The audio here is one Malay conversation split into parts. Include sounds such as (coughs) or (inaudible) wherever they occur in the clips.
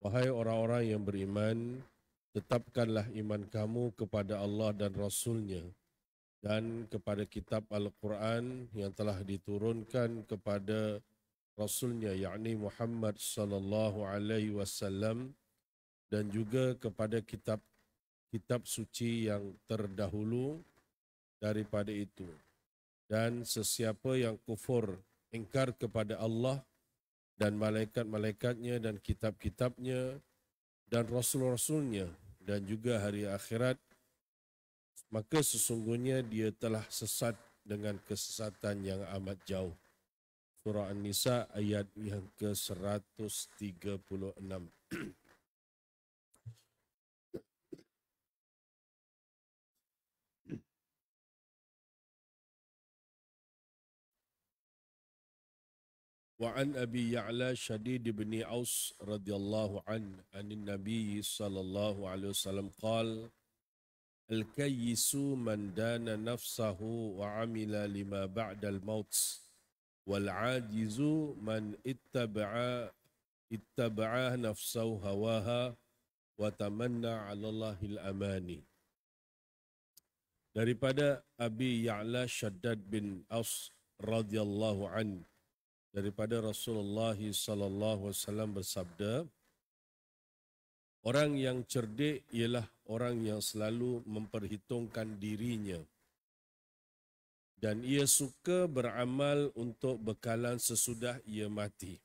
Wahai orang-orang yang beriman, tetapkanlah iman kamu kepada Allah dan Rasulnya dan kepada kitab Al-Quran yang telah diturunkan kepada Rasulnya, yakni Muhammad sallallahu alaihi wasallam dan juga kepada kitab kitab suci yang terdahulu daripada itu. Dan sesiapa yang kufur, ingkar kepada Allah dan malaikat-malaikatnya dan kitab-kitabnya dan rasul-rasulnya dan juga hari akhirat maka sesungguhnya dia telah sesat dengan kesesatan yang amat jauh Surah An-Nisa ayat yang ke-136 (clears throat) وعن أبي يعلى شديد بن أوس رضي الله عنه عن النبي صلى الله عليه وسلم قال الكيس من دان نفسه وعمل لما بعد الموت والعاجز من اتبع اتبع نفسه هواها وتمنى على الله الأمان daripada Abi Ya'la Shaddad bin Aus radhiyallahu anhu daripada Rasulullah SAW bersabda Orang yang cerdik ialah orang yang selalu memperhitungkan dirinya dan ia suka beramal untuk bekalan sesudah ia mati.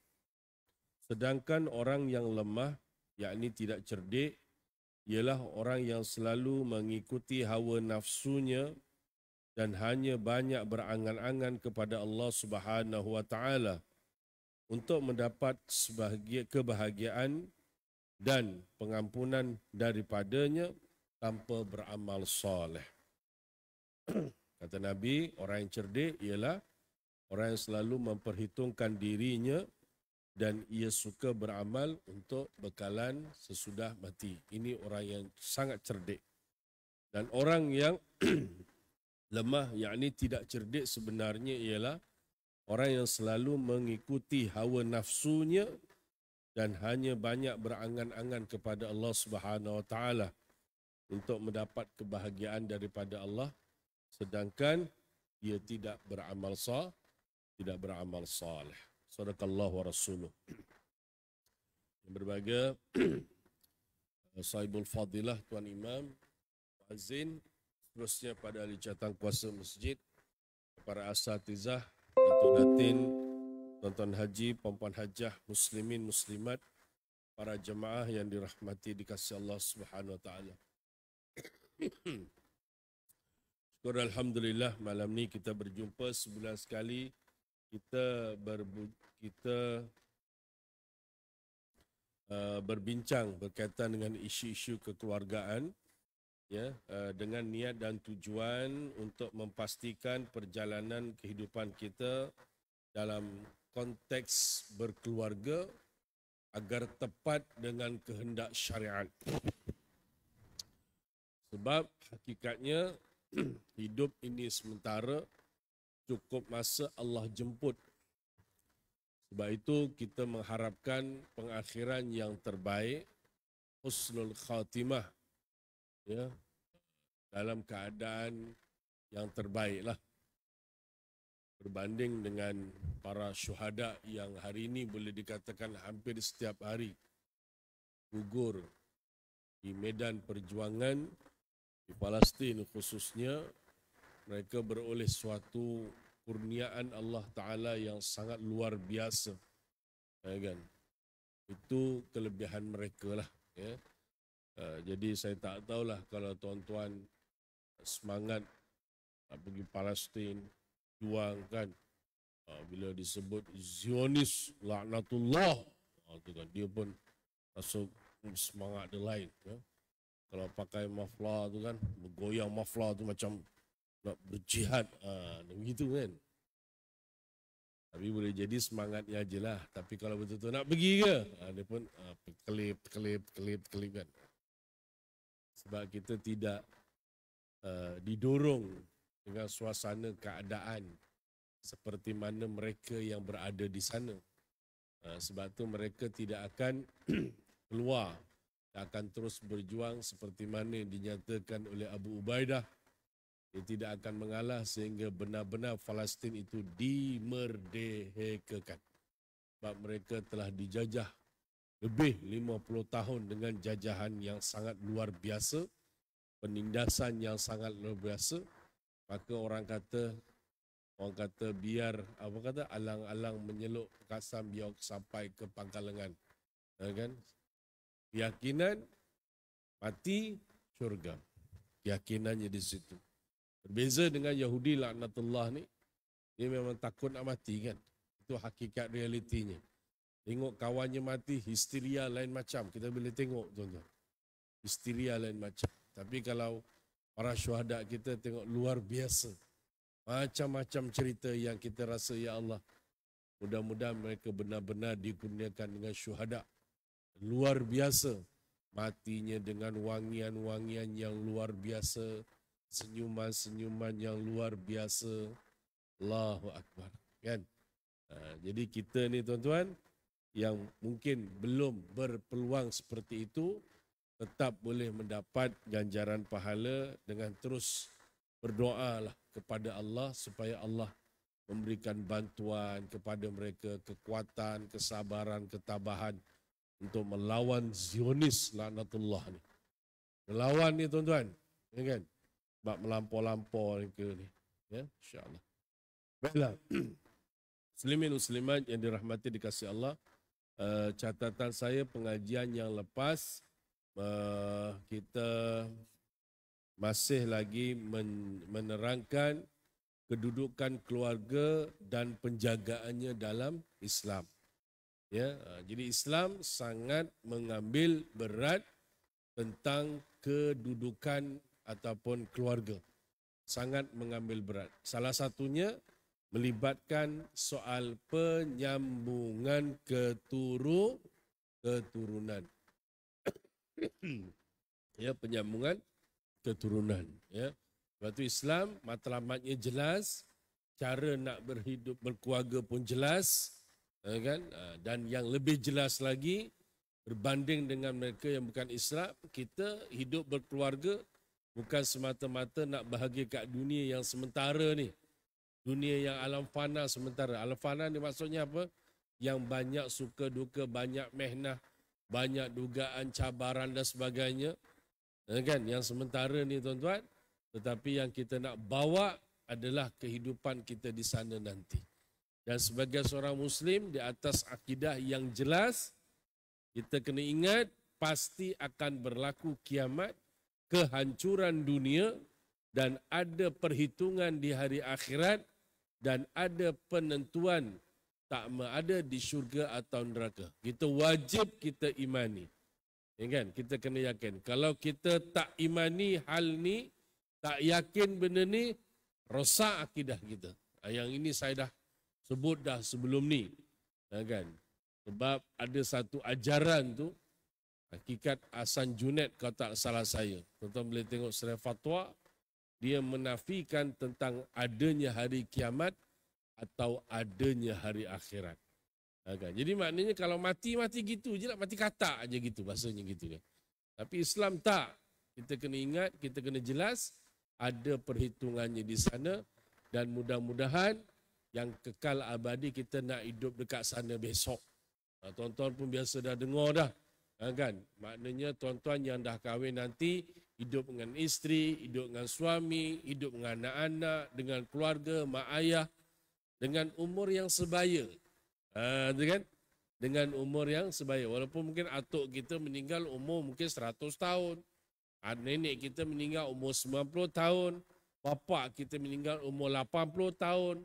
Sedangkan orang yang lemah, yakni tidak cerdik, ialah orang yang selalu mengikuti hawa nafsunya dan hanya banyak berangan-angan kepada Allah Subhanahu wa taala untuk mendapat sebahagia kebahagiaan dan pengampunan daripadanya tanpa beramal soleh. (clears throat) Kata Nabi, orang yang cerdik ialah orang yang selalu memperhitungkan dirinya dan ia suka beramal untuk bekalan sesudah mati. Ini orang yang sangat cerdik. Dan orang yang (clears throat) lemah yakni tidak cerdik sebenarnya ialah orang yang selalu mengikuti hawa nafsunya dan hanya banyak berangan-angan kepada Allah Subhanahu wa taala untuk mendapat kebahagiaan daripada Allah sedangkan dia tidak beramal saleh tidak beramal saleh sadaqallah wa rasuluh yang berbahagia (clears throat) Saibul Fadilah Tuan Imam Azin seterusnya pada ahli jatuh kuasa masjid, para asatizah, datuk datin, tonton haji, puan-puan hajah, muslimin, muslimat, para jemaah yang dirahmati dikasih Allah Subhanahu Wa Taala. (clears throat) Alhamdulillah malam ni kita berjumpa sebulan sekali kita ber kita uh, berbincang berkaitan dengan isu-isu kekeluargaan ya uh, dengan niat dan tujuan untuk memastikan perjalanan kehidupan kita dalam konteks berkeluarga agar tepat dengan kehendak syariat sebab hakikatnya (clears throat) hidup ini sementara cukup masa Allah jemput sebab itu kita mengharapkan pengakhiran yang terbaik usnul khatimah ya dalam keadaan yang terbaiklah berbanding dengan para syuhada yang hari ini boleh dikatakan hampir setiap hari gugur di medan perjuangan di Palestin khususnya mereka beroleh suatu kurniaan Allah taala yang sangat luar biasa ya kan itu kelebihan mereka lah ya Uh, jadi saya tak tahulah kalau tuan-tuan semangat uh, pergi Palestin juang kan uh, bila disebut Zionis laknatullah uh, tu kan dia pun masuk semangat dia lain ya. kalau pakai mafla tu kan bergoyang mafla tu macam nak berjihad uh, begitu kan tapi boleh jadi semangatnya lah. Tapi kalau betul-betul nak pergi ke, uh, dia pun uh, kelip, kelip, kelip, kelip kan sebab kita tidak uh, didorong dengan suasana keadaan seperti mana mereka yang berada di sana. Uh, sebab tu mereka tidak akan (clears throat) keluar dan akan terus berjuang seperti mana dinyatakan oleh Abu Ubaidah. Dia tidak akan mengalah sehingga benar-benar Palestin itu dimerdekakan. Sebab mereka telah dijajah lebih 50 tahun dengan jajahan yang sangat luar biasa, penindasan yang sangat luar biasa, maka orang kata orang kata biar apa kata alang-alang menyeluk kasam biar sampai ke pangkal lengan. Ya ha, kan? Keyakinan mati syurga. Keyakinannya di situ. Berbeza dengan Yahudi laknatullah ni, dia memang takut nak mati kan. Itu hakikat realitinya. Tengok kawannya mati, histeria lain macam. Kita boleh tengok, tuan-tuan. Histeria lain macam. Tapi kalau para syuhada kita tengok luar biasa. Macam-macam cerita yang kita rasa, Ya Allah. Mudah-mudahan mereka benar-benar dikurniakan dengan syuhada. Luar biasa. Matinya dengan wangian-wangian yang luar biasa. Senyuman-senyuman yang luar biasa. Allahu Akbar. Kan? Ha, jadi kita ni tuan-tuan, yang mungkin belum berpeluang seperti itu tetap boleh mendapat ganjaran pahala dengan terus berdoalah kepada Allah supaya Allah memberikan bantuan kepada mereka kekuatan, kesabaran, ketabahan untuk melawan Zionis laknatullah ni. Melawan ni tuan-tuan, ya kan? Bab melampau-lampau ni ke ni. Ya, insya-Allah. Baiklah. (clears throat) Muslimin muslimat yang dirahmati dikasihi Allah, uh, catatan saya pengajian yang lepas uh, kita masih lagi men- menerangkan kedudukan keluarga dan penjagaannya dalam Islam. Ya, uh, jadi Islam sangat mengambil berat tentang kedudukan ataupun keluarga. Sangat mengambil berat. Salah satunya melibatkan soal penyambungan keturu keturunan. (coughs) ya, penyambungan keturunan, ya. Waktu Islam matlamatnya jelas, cara nak berhidup berkeluarga pun jelas, ya kan? Ha, dan yang lebih jelas lagi berbanding dengan mereka yang bukan Islam, kita hidup berkeluarga bukan semata-mata nak bahagia kat dunia yang sementara ni dunia yang alam fana sementara. Alam fana ni maksudnya apa? Yang banyak suka duka, banyak mehnah, banyak dugaan, cabaran dan sebagainya. Ya kan? Yang sementara ni tuan-tuan. Tetapi yang kita nak bawa adalah kehidupan kita di sana nanti. Dan sebagai seorang Muslim di atas akidah yang jelas, kita kena ingat pasti akan berlaku kiamat, kehancuran dunia dan ada perhitungan di hari akhirat dan ada penentuan tak ada di syurga atau neraka. Kita wajib kita imani. Ya kan? Kita kena yakin. Kalau kita tak imani hal ni, tak yakin benda ni, rosak akidah kita. Ah, yang ini saya dah sebut dah sebelum ni. Ya kan? Sebab ada satu ajaran tu, hakikat Hasan Junet kalau tak salah saya. Tuan-tuan boleh tengok surah fatwa, dia menafikan tentang adanya hari kiamat atau adanya hari akhirat. Ha, kan? Jadi maknanya kalau mati, mati gitu je lah. Mati kata aja gitu, bahasanya gitu. Kan? Tapi Islam tak. Kita kena ingat, kita kena jelas ada perhitungannya di sana dan mudah-mudahan yang kekal abadi kita nak hidup dekat sana besok. Ha, tuan-tuan pun biasa dah dengar dah. Ha, kan? Maknanya tuan-tuan yang dah kahwin nanti hidup dengan istri, hidup dengan suami, hidup dengan anak-anak, dengan keluarga, mak ayah, dengan umur yang sebaya. Uh, kan? Dengan umur yang sebaya. Walaupun mungkin atuk kita meninggal umur mungkin 100 tahun. Ha, nenek kita meninggal umur 90 tahun. Bapak kita meninggal umur 80 tahun.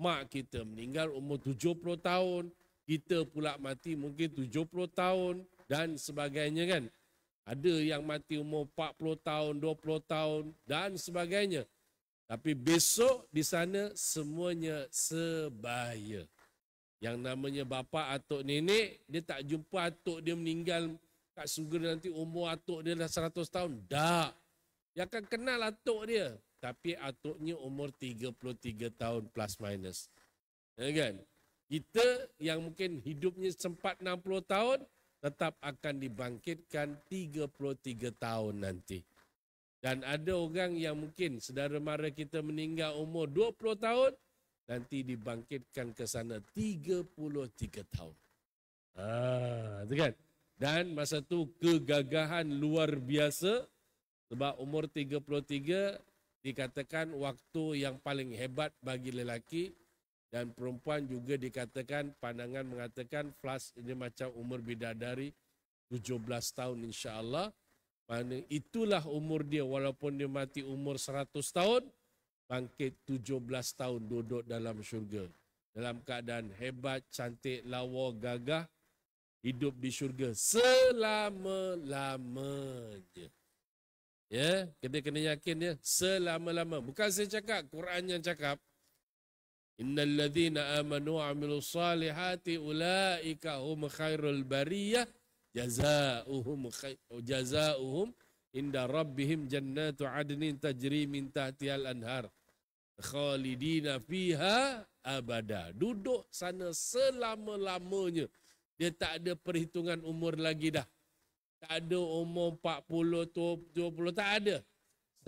Mak kita meninggal umur 70 tahun. Kita pula mati mungkin 70 tahun dan sebagainya kan. Ada yang mati umur 40 tahun, 20 tahun dan sebagainya. Tapi besok di sana semuanya sebaya. Yang namanya bapa atuk nenek, dia tak jumpa atuk dia meninggal kat surga nanti umur atuk dia dah 100 tahun. Tak. Dia akan kenal atuk dia. Tapi atuknya umur 33 tahun plus minus. Ya kan? Kita yang mungkin hidupnya sempat 60 tahun, tetap akan dibangkitkan 33 tahun nanti. Dan ada orang yang mungkin saudara mara kita meninggal umur 20 tahun, nanti dibangkitkan ke sana 33 tahun. Ah, itu kan? Dan masa tu kegagahan luar biasa sebab umur 33 dikatakan waktu yang paling hebat bagi lelaki dan perempuan juga dikatakan pandangan mengatakan flash ini macam umur bidadari 17 tahun insyaallah mana itulah umur dia walaupun dia mati umur 100 tahun bangkit 17 tahun duduk dalam syurga dalam keadaan hebat cantik lawa gagah hidup di syurga selama-lamanya ya kena kena yakin ya selama-lama bukan saya cakap Quran yang cakap Innal ladhina amanu wa amilu salihati ulaika hum khairul bariyah jazauhum khair, jazauhum inda rabbihim jannatu adnin tajri min tahtial anhar khalidina fiha abada. Duduk sana selama-lamanya. Dia tak ada perhitungan umur lagi dah. Tak ada umur 40, 20, 20 tak ada.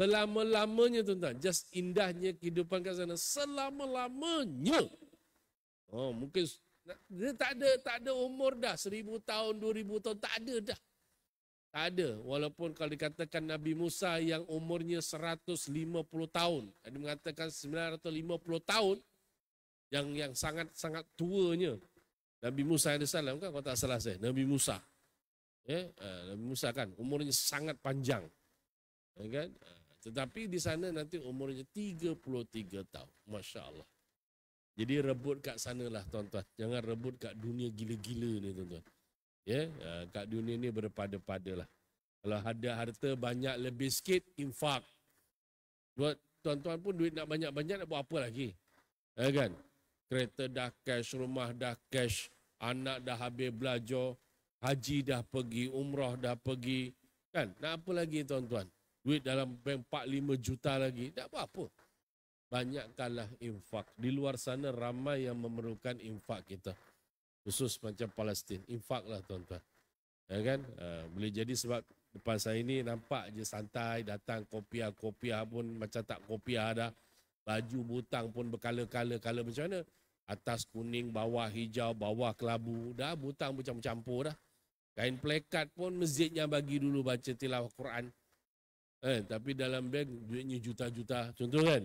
Selama-lamanya tuan-tuan. Just indahnya kehidupan kat sana. Selama-lamanya. Oh, mungkin dia tak ada tak ada umur dah. Seribu tahun, dua ribu tahun. Tak ada dah. Tak ada. Walaupun kalau dikatakan Nabi Musa yang umurnya 150 tahun. Dia mengatakan 950 tahun. Yang yang sangat-sangat tuanya. Nabi Musa yang disalam kan? Kau tak salah saya. Nabi Musa. Ya? Eh, Nabi Musa kan? Umurnya sangat panjang. Ya kan? Tetapi di sana nanti umurnya 33 tahun. Masya Allah. Jadi rebut kat sana lah tuan-tuan. Jangan rebut kat dunia gila-gila ni tuan-tuan. Ya, yeah? kat dunia ni berpada-pada lah. Kalau ada harta banyak lebih sikit, infak. Buat tuan-tuan pun duit nak banyak-banyak nak buat apa lagi? Ya kan? Kereta dah cash, rumah dah cash, anak dah habis belajar, haji dah pergi, umrah dah pergi. Kan? Nak apa lagi tuan-tuan? duit dalam bank 4-5 juta lagi, tak apa-apa. Banyakkanlah infak. Di luar sana ramai yang memerlukan infak kita. Khusus macam Palestin. Infaklah tuan-tuan. Ya kan? Ha, boleh jadi sebab depan saya ini nampak je santai, datang kopiah-kopiah pun macam tak kopiah ada Baju butang pun berkala-kala-kala macam mana. Atas kuning, bawah hijau, bawah kelabu. Dah butang macam campur dah. Kain plekat pun masjid bagi dulu baca tilawah Quran. Eh, tapi dalam bank duitnya juta-juta. Contoh kan?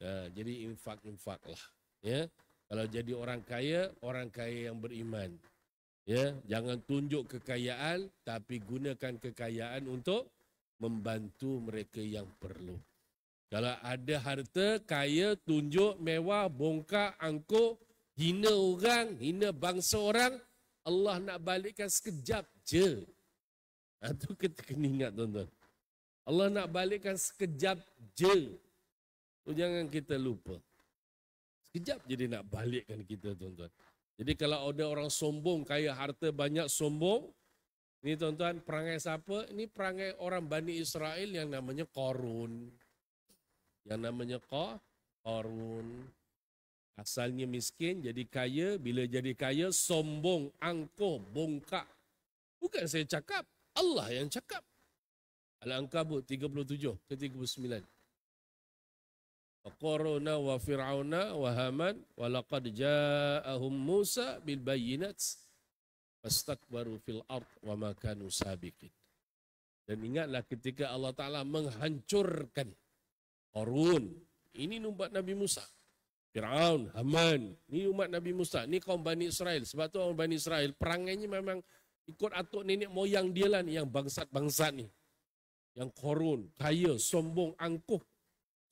Eh, jadi infak-infak lah. Ya? Kalau jadi orang kaya, orang kaya yang beriman. Ya? Jangan tunjuk kekayaan, tapi gunakan kekayaan untuk membantu mereka yang perlu. Kalau ada harta, kaya, tunjuk, mewah, bongkak, angkuk, hina orang, hina bangsa orang, Allah nak balikkan sekejap je. Itu ha, kita kena ingat tuan-tuan. Allah nak balikkan sekejap je. Tu jangan kita lupa. Sekejap jadi nak balikkan kita tuan-tuan. Jadi kalau ada orang sombong, kaya harta banyak sombong, ini tuan-tuan perangai siapa? Ini perangai orang Bani Israel yang namanya Korun. Yang namanya Kor, Korun. Asalnya miskin, jadi kaya. Bila jadi kaya, sombong, angkuh, bongkak. Bukan saya cakap, Allah yang cakap. Al-Ankabut 37 ke 39. Qoruna wa Fir'auna wa Haman wa laqad ja'ahum Musa bil bayyinat fastakbaru fil ard wa ma kanu sabiqin. Dan ingatlah ketika Allah Ta'ala menghancurkan Qorun. Ini numpat Nabi Musa. Fir'aun, Haman. Ini umat Nabi Musa. Ini kaum Bani Israel. Sebab tu orang Bani Israel, perangainya memang ikut atuk nenek moyang dia lah ni, yang bangsat-bangsat ni yang korun, kaya, sombong, angkuh.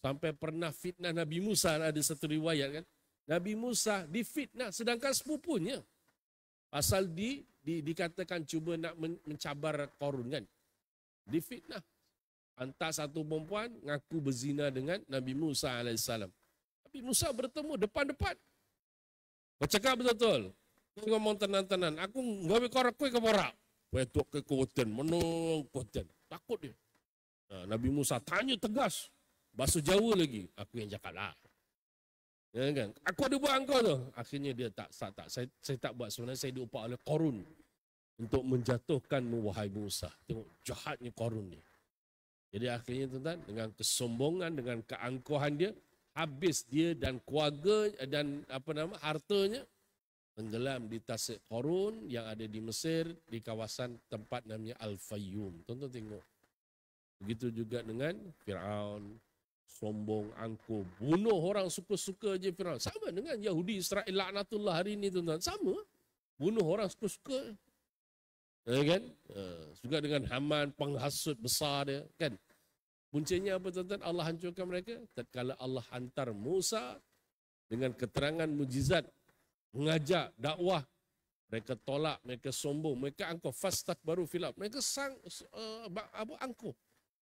Sampai pernah fitnah Nabi Musa, ada satu riwayat kan. Nabi Musa difitnah sedangkan sepupunya. Pasal di, di dikatakan cuba nak mencabar korun kan. Difitnah. Antara satu perempuan ngaku berzina dengan Nabi Musa AS. Nabi Musa bertemu depan-depan. Bercakap betul-betul. Kau ngomong tenang-tenang. Aku ngomong korak kuih ke borak. Kau itu ke kuatan. Menung kuatan. Takut dia. Ah, Nabi Musa tanya tegas. Bahasa Jawa lagi. Aku yang cakap lah. Ya, kan? Aku ada buat engkau tu. Akhirnya dia tak, tak, tak. Saya, saya tak buat. Sebenarnya saya diupak oleh korun. Untuk menjatuhkan wahai Musa. Tengok jahatnya korun ni. Jadi akhirnya tuan-tuan, dengan kesombongan, dengan keangkuhan dia, habis dia dan keluarga eh, dan apa nama hartanya tenggelam di tasik korun yang ada di Mesir di kawasan tempat namanya Al-Fayyum. Tonton tengok Begitu juga dengan Fir'aun sombong, angkuh, bunuh orang suka-suka je Fir'aun. Sama dengan Yahudi Israel laknatullah hari ini tuan-tuan. Sama. Bunuh orang suka-suka. Ya kan? Ya, juga dengan Haman, penghasut besar dia. Kan? Puncanya apa tuan-tuan? Allah hancurkan mereka. Tatkala Allah hantar Musa dengan keterangan mujizat. Mengajak dakwah. Mereka tolak, mereka sombong, mereka angkuh. fas tak baru filap. Mereka sang, uh, apa, angkuh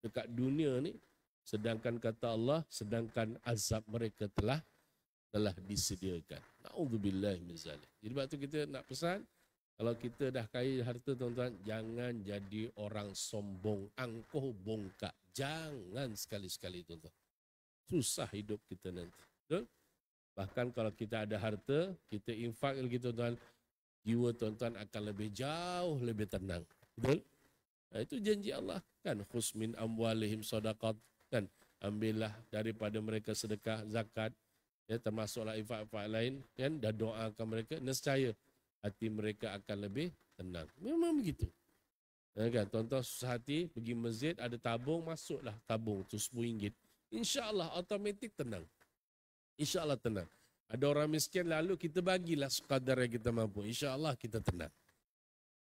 dekat dunia ni sedangkan kata Allah sedangkan azab mereka telah telah disediakan. Nauzubillah min zalik. Jadi waktu kita nak pesan kalau kita dah kaya harta tuan-tuan jangan jadi orang sombong, angkuh bongkak. Jangan sekali-sekali tuan-tuan. Susah hidup kita nanti. Betul? Bahkan kalau kita ada harta, kita infak lagi tuan-tuan, jiwa tuan-tuan akan lebih jauh, lebih tenang. Betul? Nah, itu janji Allah kan khusmin amwalihim sadaqat kan ambillah daripada mereka sedekah zakat ya termasuklah infak-infak lain kan dan doakan mereka nescaya hati mereka akan lebih tenang memang begitu ya, kan tuan-tuan susah hati pergi masjid ada tabung masuklah tabung tu RM10 insyaallah automatik tenang insyaallah tenang ada orang miskin lalu kita bagilah sekadar yang kita mampu insyaallah kita tenang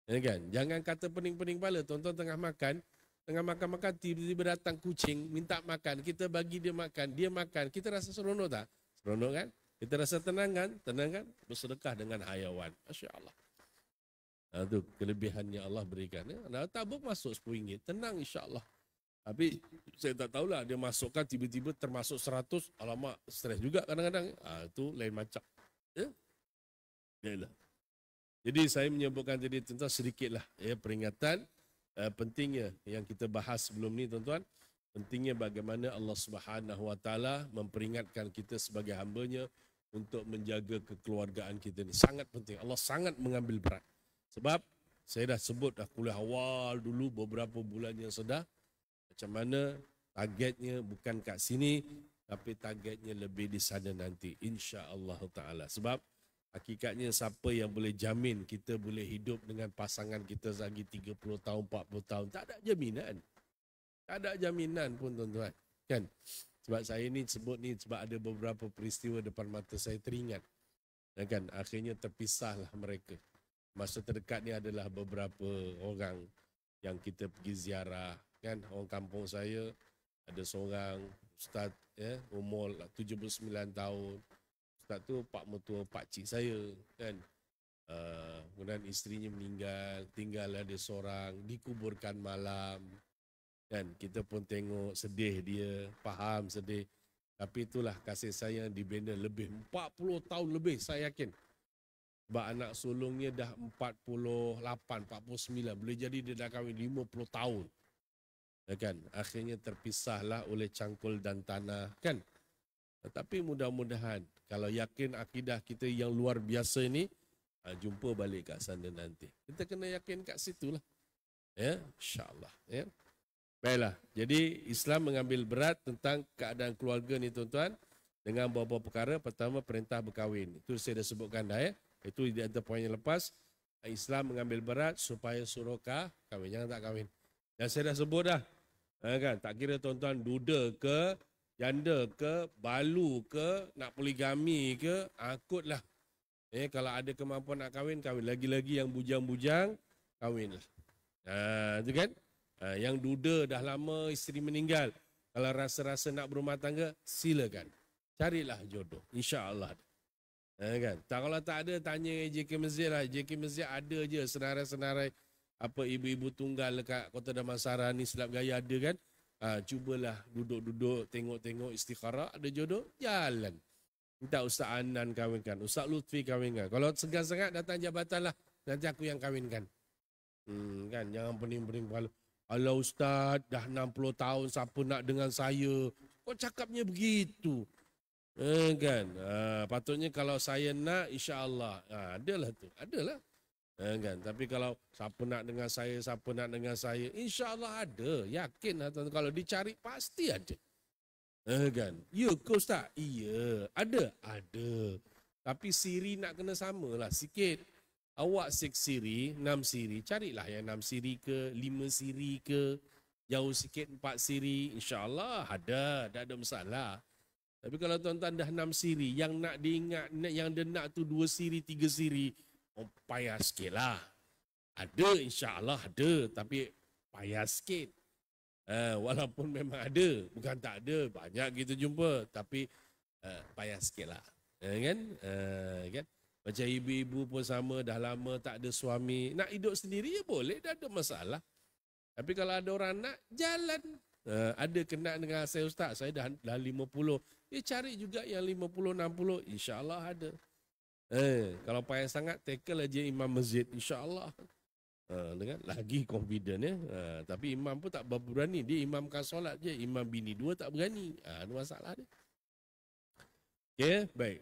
ya, kan jangan kata pening-pening kepala tuan-tuan tengah makan Tengah makan-makan, tiba-tiba datang kucing, minta makan. Kita bagi dia makan, dia makan. Kita rasa seronok tak? Seronok kan? Kita rasa tenang kan? Tenang kan? Bersedekah dengan hayawan. Masya Allah. Itu ah, kelebihannya Allah berikan. Ya. Nah, tabuk masuk RM10. Tenang insya Allah. Tapi saya tak tahulah dia masukkan tiba-tiba termasuk 100. Alamak, stres juga kadang-kadang. Ya. Ah, itu lain macam. Ya? Jadi saya menyebutkan tadi tentang sedikitlah ya, peringatan Eh, pentingnya yang kita bahas sebelum ni tuan-tuan pentingnya bagaimana Allah Subhanahu Wa Taala memperingatkan kita sebagai hamba-nya untuk menjaga kekeluargaan kita ni sangat penting Allah sangat mengambil berat sebab saya dah sebut dah kuliah awal dulu beberapa bulan yang sudah macam mana targetnya bukan kat sini tapi targetnya lebih di sana nanti insya-Allah taala sebab Hakikatnya siapa yang boleh jamin kita boleh hidup dengan pasangan kita lagi 30 tahun, 40 tahun. Tak ada jaminan. Tak ada jaminan pun tuan-tuan. Kan? Sebab saya ni sebut ni sebab ada beberapa peristiwa depan mata saya teringat. Dan kan? Akhirnya terpisahlah mereka. Masa terdekat ni adalah beberapa orang yang kita pergi ziarah. Kan? Orang kampung saya ada seorang ustaz ya, umur 79 lah tahun. Ustaz tu pak mertua pak cik saya kan. Uh, kemudian isterinya meninggal, tinggal ada seorang, dikuburkan malam. Kan kita pun tengok sedih dia, faham sedih. Tapi itulah kasih saya dibina lebih 40 tahun lebih saya yakin. Sebab anak sulungnya dah 48, 49. Boleh jadi dia dah kahwin 50 tahun. Ya kan? Akhirnya terpisahlah oleh cangkul dan tanah. Kan? Tetapi mudah-mudahan kalau yakin akidah kita yang luar biasa ini, ha, jumpa balik kat sana nanti. Kita kena yakin kat situ lah. Ya, insyaAllah. Ya. Baiklah, jadi Islam mengambil berat tentang keadaan keluarga ni tuan-tuan dengan beberapa perkara. Pertama, perintah berkahwin. Itu saya dah sebutkan dah ya. Itu di antara poin yang lepas. Islam mengambil berat supaya suruh kah, kahwin. Jangan tak kahwin. Yang saya dah sebut dah. Ha, kan? Tak kira tuan-tuan duda ke, janda ke, balu ke, nak poligami ke, akut lah. Eh, kalau ada kemampuan nak kahwin, kahwin. Lagi-lagi yang bujang-bujang, kahwin lah. Ha, ah, itu kan? Ha, yang duda dah lama isteri meninggal. Kalau rasa-rasa nak berumah tangga, silakan. Carilah jodoh. InsyaAllah. Ha, kan? Tak, kalau tak ada, tanya JK Masjid lah. JK Masjid ada je senarai-senarai apa ibu-ibu tunggal dekat Kota Damansara ni silap gaya ada kan? Ha, cubalah duduk-duduk, tengok-tengok istikharah, ada jodoh, jalan. Minta Ustaz Anan kawinkan, Ustaz Lutfi kawinkan. Kalau segan sangat, datang jabatan lah. Nanti aku yang kawinkan. Hmm, kan, jangan pening-pening kepala. Alah Ustaz, dah 60 tahun, siapa nak dengan saya? Kok cakapnya begitu. Eh, kan, ha, patutnya kalau saya nak, insyaAllah. Ha, ah, adalah tu, adalah. Ha, kan tapi kalau siapa nak dengan saya siapa nak dengan saya insya Allah ada yakin atau lah, kalau dicari pasti ada ha, kan ya kau tak? iya ada ada tapi siri nak kena sama lah sikit awak six siri enam siri carilah yang enam siri ke lima siri ke jauh sikit empat siri insya Allah ada tak ada masalah tapi kalau tuan-tuan dah enam siri yang nak diingat yang dia nak tu dua siri tiga siri Oh, payah sikit lah. Ada insyaAllah ada tapi payah sikit. Uh, walaupun memang ada. Bukan tak ada. Banyak kita jumpa. Tapi uh, payah sikit lah. Uh, kan? Uh, kan? Macam ibu-ibu pun sama. Dah lama tak ada suami. Nak hidup sendiri ya boleh. dah ada masalah. Tapi kalau ada orang nak, jalan. Uh, ada kena dengan saya ustaz. Saya dah, dah 50. Eh ya, cari juga yang 50, 60. InsyaAllah ada. Ada. Eh, kalau payah sangat, tackle aja Imam Masjid. InsyaAllah. Ha, dengan lagi confident ya. Ha, tapi Imam pun tak berani. Dia Imam kan solat je. Imam bini dua tak berani. Ha, ada masalah dia. Okay, baik.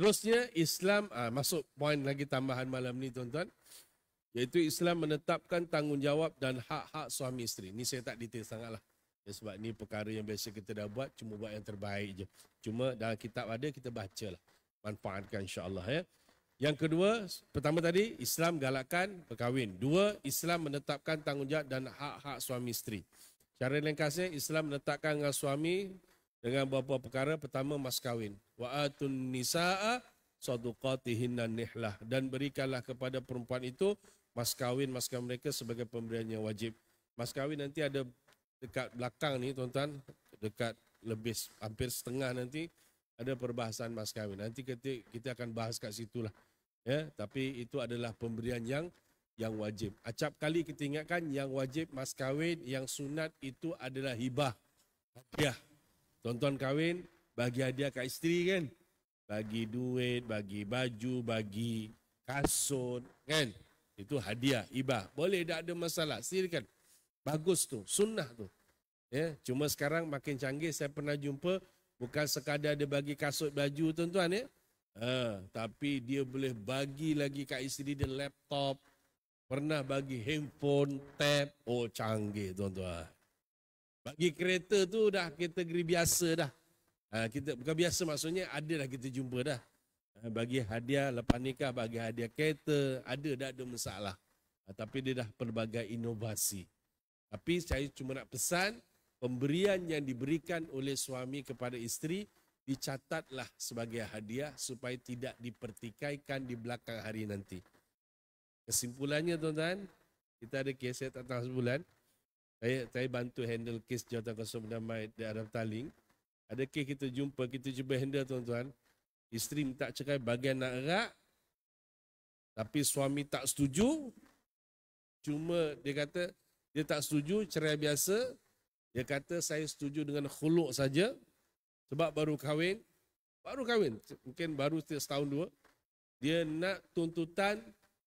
Terusnya Islam. Ha, masuk poin lagi tambahan malam ni tuan-tuan. Iaitu Islam menetapkan tanggungjawab dan hak-hak suami isteri. Ni saya tak detail sangat Ya, sebab ni perkara yang biasa kita dah buat. Cuma buat yang terbaik je. Cuma dalam kitab ada, kita baca lah manfaatkan insyaAllah ya. Yang kedua, pertama tadi Islam galakkan perkahwin. Dua, Islam menetapkan tanggungjawab dan hak-hak suami isteri. Cara ringkasnya Islam menetapkan dengan suami dengan beberapa perkara. Pertama, mas kahwin. Wa'atun nisa'a saduqatihinna nihlah. Dan berikanlah kepada perempuan itu mas kahwin, mas kahwin mereka sebagai pemberian yang wajib. Mas kahwin nanti ada dekat belakang ni tuan-tuan. Dekat lebih hampir setengah nanti ada perbahasan mas kawin. Nanti ketika kita akan bahas kat situ lah. Ya, tapi itu adalah pemberian yang yang wajib. Acap kali kita ingatkan yang wajib mas kawin, yang sunat itu adalah hibah. Hadiah. Tonton kawin, bagi hadiah kat isteri kan? Bagi duit, bagi baju, bagi kasut kan? Itu hadiah, hibah. Boleh tak ada masalah, silakan. Bagus tu, sunnah tu. Ya, cuma sekarang makin canggih saya pernah jumpa bukan sekadar dia bagi kasut baju tuan-tuan ya. Ha, tapi dia boleh bagi lagi kat isteri dia laptop, pernah bagi handphone, tab, oh canggih tuan-tuan. Bagi kereta tu dah kategori biasa dah. Ha, kita bukan biasa maksudnya ada dah kita jumpa dah. Ha, bagi hadiah lepas nikah, bagi hadiah kereta, ada dah ada masalah. Ha, tapi dia dah pelbagai inovasi. Tapi saya cuma nak pesan, pemberian yang diberikan oleh suami kepada istri dicatatlah sebagai hadiah supaya tidak dipertikaikan di belakang hari nanti. Kesimpulannya tuan-tuan, kita ada kes saya tak tahu sebulan. Saya, saya bantu handle kes jawatan kosong damai di Arab Taling. Ada kes kita jumpa, kita cuba handle tuan-tuan. Isteri minta cerai bagian nak erak. Tapi suami tak setuju. Cuma dia kata dia tak setuju cerai biasa. Dia kata saya setuju dengan khuluk saja sebab baru kahwin. Baru kahwin, mungkin baru setahun dua. Dia nak tuntutan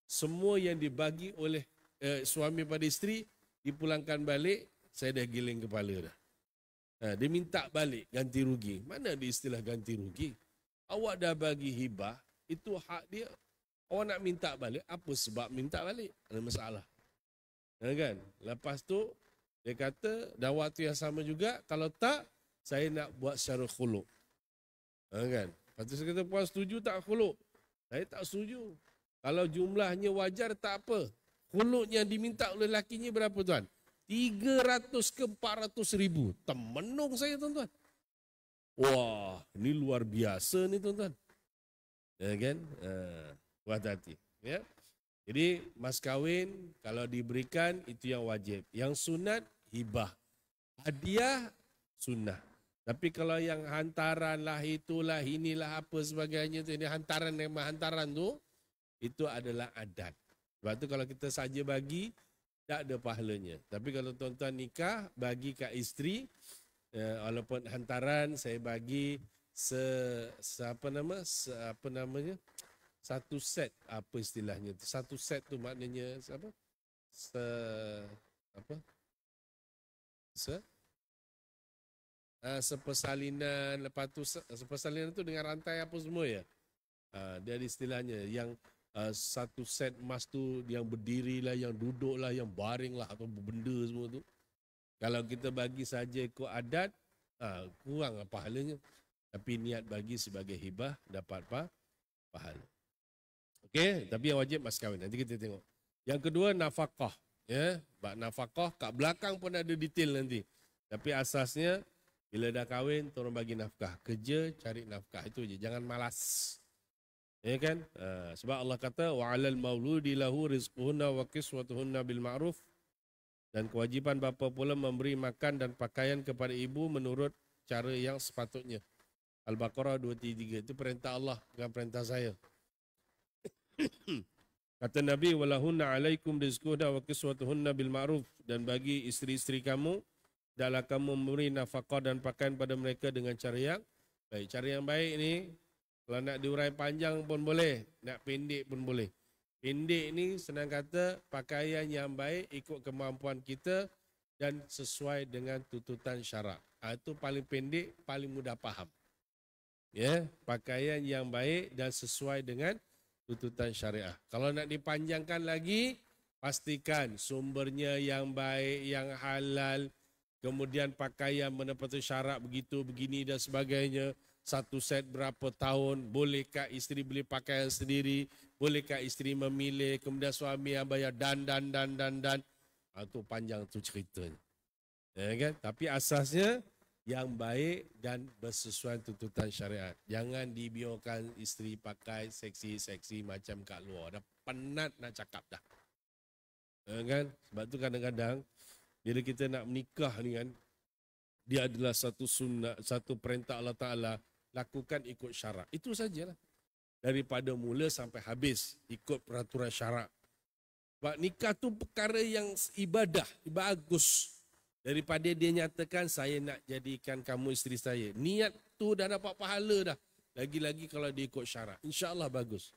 semua yang dibagi oleh eh, suami pada isteri dipulangkan balik, saya dah giling kepala dah. Ha, dia minta balik ganti rugi. Mana ada istilah ganti rugi? Awak dah bagi hibah, itu hak dia. Awak nak minta balik, apa sebab minta balik? Ada masalah. Ha, kan? Lepas tu, dia kata, dan waktu yang sama juga, kalau tak, saya nak buat secara khuluk. Ha, kan? Lepas tu saya kata, puan setuju tak khuluk? Saya tak setuju. Kalau jumlahnya wajar, tak apa. Khuluk yang diminta oleh lakinya berapa tuan? 300 ke 400 ribu. Temenung saya tuan-tuan. Wah, ni luar biasa ni tuan-tuan. Ya kan? Ha, uh, Wah, hati. Ya. Yeah. Jadi mas kawin kalau diberikan itu yang wajib. Yang sunat hibah. Hadiah sunat. Tapi kalau yang hantaran lah itulah inilah apa sebagainya itu, ini hantaran memang hantaran tu itu adalah adat. Sebab tu kalau kita saja bagi tak ada pahalanya. Tapi kalau tuan-tuan nikah bagi kat isteri eh, walaupun hantaran saya bagi se, se apa nama se, apa namanya? satu set apa istilahnya satu set tu maknanya apa se apa se uh, sepersalinan lepas tu se, sepersalinan tu dengan rantai apa semua ya uh, dia istilahnya yang uh, satu set emas tu yang berdiri lah yang duduk lah yang baring lah atau benda semua tu kalau kita bagi saja ikut adat uh, kurang lah pahalanya tapi niat bagi sebagai hibah dapat apa pahala Okey, tapi yang wajib mas kahwin. Nanti kita tengok. Yang kedua nafkah, ya. Bak nafkah kat belakang pun ada detail nanti. Tapi asasnya bila dah kahwin turun bagi nafkah, kerja cari nafkah itu je. Jangan malas. Ya kan? Ha, sebab Allah kata wa wa'alal mauludi lahu rizquhunna wa kiswatuhunna bil ma'ruf dan kewajipan bapa pula memberi makan dan pakaian kepada ibu menurut cara yang sepatutnya. Al-Baqarah 233 itu perintah Allah bukan perintah saya. (coughs) Kata Nabi walahunna alaikum rizquhunna wa kiswatuhunna bil ma'ruf dan bagi isteri-isteri kamu dalam kamu memberi nafkah dan pakaian pada mereka dengan cara yang baik. Cara yang baik ni kalau nak diurai panjang pun boleh, nak pendek pun boleh. Pendek ni senang kata pakaian yang baik ikut kemampuan kita dan sesuai dengan tuntutan syarak. Ah, itu paling pendek, paling mudah faham. Ya, pakaian yang baik dan sesuai dengan tuntutan syariah. Kalau nak dipanjangkan lagi, pastikan sumbernya yang baik, yang halal, kemudian pakaian menepati syarat begitu, begini dan sebagainya, satu set berapa tahun, bolehkah isteri beli pakaian sendiri, bolehkah isteri memilih, kemudian suami yang bayar dan, dan, dan, dan, dan. Itu ah, panjang tu ceritanya. Ya, kan? Tapi asasnya, yang baik dan bersesuaian tuntutan syariat. Jangan dibiarkan isteri pakai seksi-seksi macam kat luar. Dah penat nak cakap dah. Uh, kan? Sebab tu kadang-kadang bila kita nak menikah ni kan, dia adalah satu sunnah, satu perintah Allah Ta'ala lakukan ikut syarak. Itu sajalah. Daripada mula sampai habis ikut peraturan syarak. Sebab nikah tu perkara yang ibadah, bagus. agus. Daripada dia nyatakan saya nak jadikan kamu isteri saya. Niat tu dah dapat pahala dah. Lagi-lagi kalau dia ikut syarat. InsyaAllah bagus.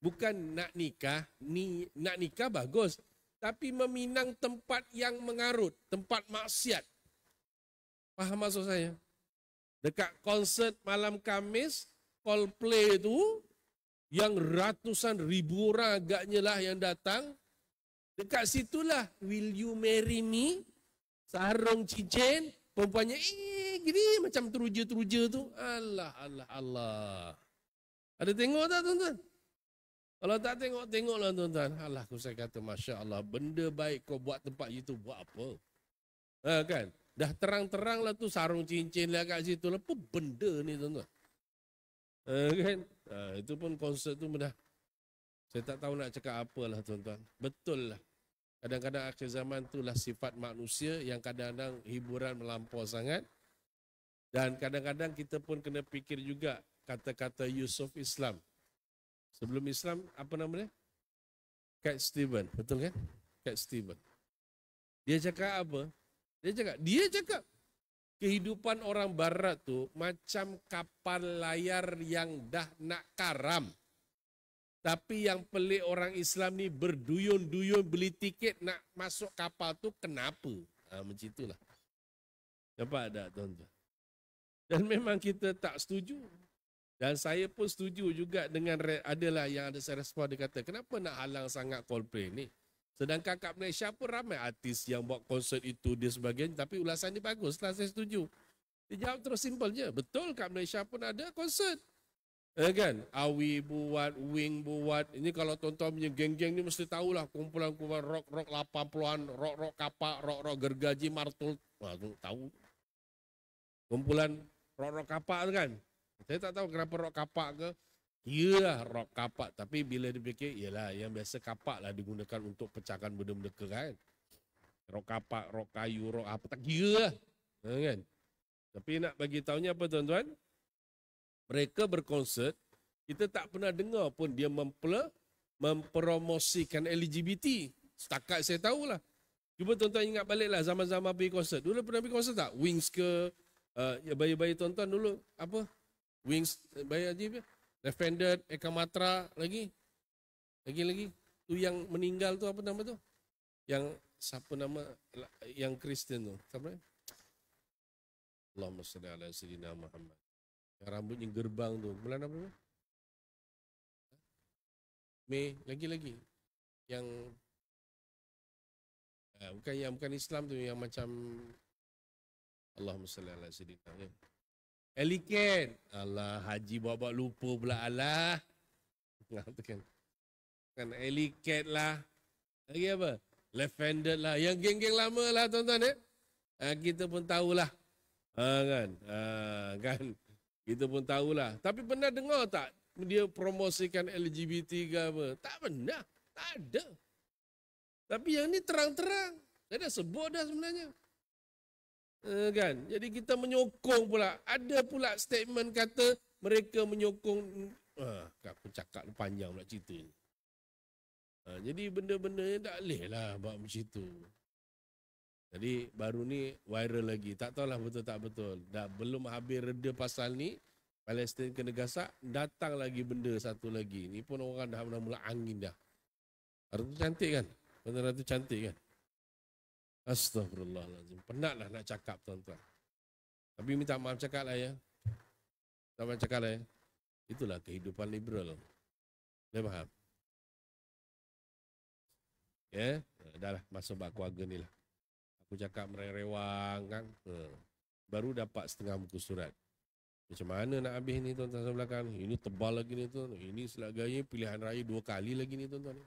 Bukan nak nikah. Ni, nak nikah bagus. Tapi meminang tempat yang mengarut. Tempat maksiat. Faham maksud saya? Dekat konsert malam Kamis, call play tu, yang ratusan ribu orang agaknya lah yang datang, dekat situlah, will you marry me? sarung cincin perempuannya eh gini macam teruja-teruja tu Allah Allah Allah ada tengok tak tuan-tuan kalau tak tengok tengoklah tuan-tuan Allah aku saya kata Masya Allah benda baik kau buat tempat itu buat apa ha, kan dah terang-terang lah tu sarung cincin lah kat situ lah apa benda ni tuan-tuan ha, kan ha, itu pun konsert tu dah saya tak tahu nak cakap apa lah tuan-tuan betul lah Kadang-kadang akhir zaman itulah sifat manusia yang kadang-kadang hiburan melampau sangat. Dan kadang-kadang kita pun kena fikir juga kata-kata Yusuf Islam. Sebelum Islam, apa nama dia? Cat Steven, betul kan? Cat Steven. Dia cakap apa? Dia cakap, dia cakap kehidupan orang barat tu macam kapal layar yang dah nak karam. Tapi yang pelik orang Islam ni berduyun-duyun beli tiket nak masuk kapal tu kenapa? Ha, macam itulah. Nampak tak tuan-tuan? Dan memang kita tak setuju. Dan saya pun setuju juga dengan adalah yang ada saya respon dia kata, kenapa nak halang sangat Coldplay ni? Sedangkan kat Malaysia pun ramai artis yang buat konsert itu dia sebagainya. Tapi ulasan ni bagus lah saya setuju. Dia jawab terus simple je. Betul kat Malaysia pun ada konsert. Eh, kan? Awi buat, Wing buat. Ini kalau tuan-tuan punya geng-geng ni mesti tahulah kumpulan-kumpulan rok rok 80-an, rok rok kapak, rok rok gergaji, martul. Wah, tu tahu. Kumpulan rok rock kapak tu kan? Saya tak tahu kenapa rok kapak ke. Yalah rok kapak. Tapi bila dipikir, yalah yang biasa kapak lah digunakan untuk pecahkan benda-benda ke kan? Rock kapak, rok kayu, rok apa tak. Yalah. Eh, kan? Tapi nak bagi tahunya apa tuan-tuan? mereka berkonsert, kita tak pernah dengar pun dia memple, mempromosikan LGBT. Setakat saya tahulah. Cuba tuan-tuan ingat baliklah zaman-zaman pergi konsert. Dulu pernah pergi konsert tak? Wings ke? Uh, ya uh, bayi-bayi tuan-tuan dulu apa? Wings, eh, bayi Haji ya? Defender, Eka Matra lagi. Lagi-lagi. Tu yang meninggal tu apa nama tu? Yang siapa nama yang Kristen tu? Siapa? Allahumma salli ala sayyidina Muhammad. Yang rambutnya gerbang tu. Bulan apa tu? Mei. Lagi-lagi. Yang... Uh, bukan yang bukan Islam tu. Yang macam... Allah salli ala sayyidina. Ya. Allah, haji bawa-bawa lupa pula Allah. Nah, tu kan. Kan Eliket lah. Lagi apa? Left-handed lah. Yang geng-geng lama lah tuan-tuan eh. kita pun tahulah. Ha, ah, kan? Ha, kan? Kita pun tahulah. Tapi pernah dengar tak dia promosikan LGBT ke apa? Tak pernah. Tak ada. Tapi yang ni terang-terang. Saya dah sebut dah sebenarnya. Uh, kan? Jadi kita menyokong pula. Ada pula statement kata mereka menyokong. Uh, aku cakap panjang pula cerita ni. Uh, jadi benda-benda ni tak boleh lah buat macam tu. Jadi baru ni viral lagi. Tak tahulah betul tak betul. Dah belum habis reda pasal ni, Palestin kena gasak, datang lagi benda satu lagi. Ni pun orang dah mula-mula angin dah. Ratu cantik kan? Benda ratu cantik kan? Astagfirullahaladzim. Penatlah nak cakap tuan-tuan. Tapi minta maaf cakap lah ya. Minta maaf cakap lah ya. Itulah kehidupan liberal. Dia faham? Ya? dahlah Masuk bak keluarga ni lah. Aku cakap merewang kan. Ha. Baru dapat setengah muka surat. Macam mana nak habis ni tuan-tuan sebelah belakang? Ini tebal lagi ni tuan. Ini selat pilihan raya dua kali lagi ni tuan-tuan.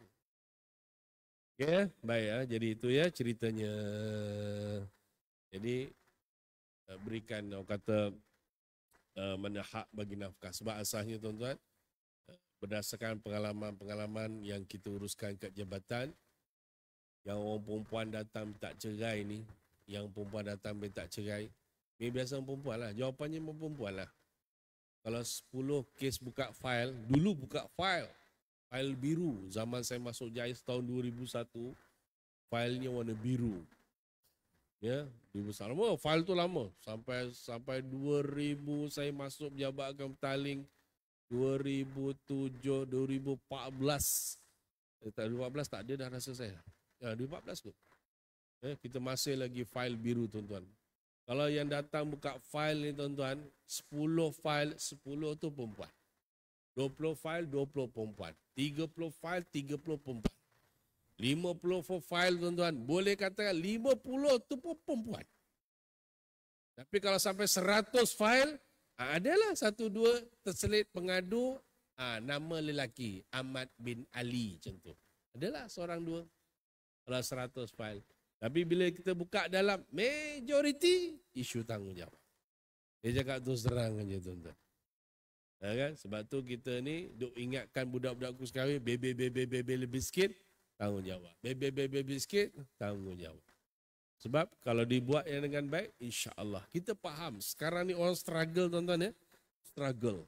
Ya, baik ya. Jadi itu ya ceritanya. Jadi eh, berikan orang kata eh, mana hak bagi nafkah. Sebab asalnya tuan-tuan eh, berdasarkan pengalaman-pengalaman yang kita uruskan kat jabatan, yang orang perempuan datang minta cerai ni Yang perempuan datang minta cerai Ini biasa orang perempuan lah Jawapannya orang perempuan lah Kalau sepuluh kes buka file Dulu buka file File biru Zaman saya masuk JAIS tahun 2001 Filenya warna biru Ya, di besar lama, file tu lama sampai sampai 2000 saya masuk jabat akan bertaling 2007 2014 eh, tak 14 tak ada dah rasa saya lah. 2014 ah, tu. Eh, kita masih lagi file biru tuan-tuan. Kalau yang datang buka fail ni tuan-tuan, 10 fail, 10 tu perempuan. 20 fail, 20 perempuan. 30 fail, 30 perempuan. 54 fail tuan-tuan, boleh katakan 50 tu pun perempuan. Tapi kalau sampai 100 fail, ah, adalah satu dua terselit pengadu ha, nama lelaki Ahmad bin Ali contoh. Adalah seorang dua kalau 100 file. Tapi bila kita buka dalam majoriti, isu tanggungjawab. Dia cakap tu serang saja tuan-tuan. Ha, kan? Sebab tu kita ni duk ingatkan budak-budak aku sekarang, bebe, bebe, bebe lebih sikit, tanggungjawab. Bebe, bebe, bebe sikit, tanggungjawab. Sebab kalau dibuat yang dengan baik, insya Allah kita faham. Sekarang ni orang struggle tuan-tuan ya. Struggle.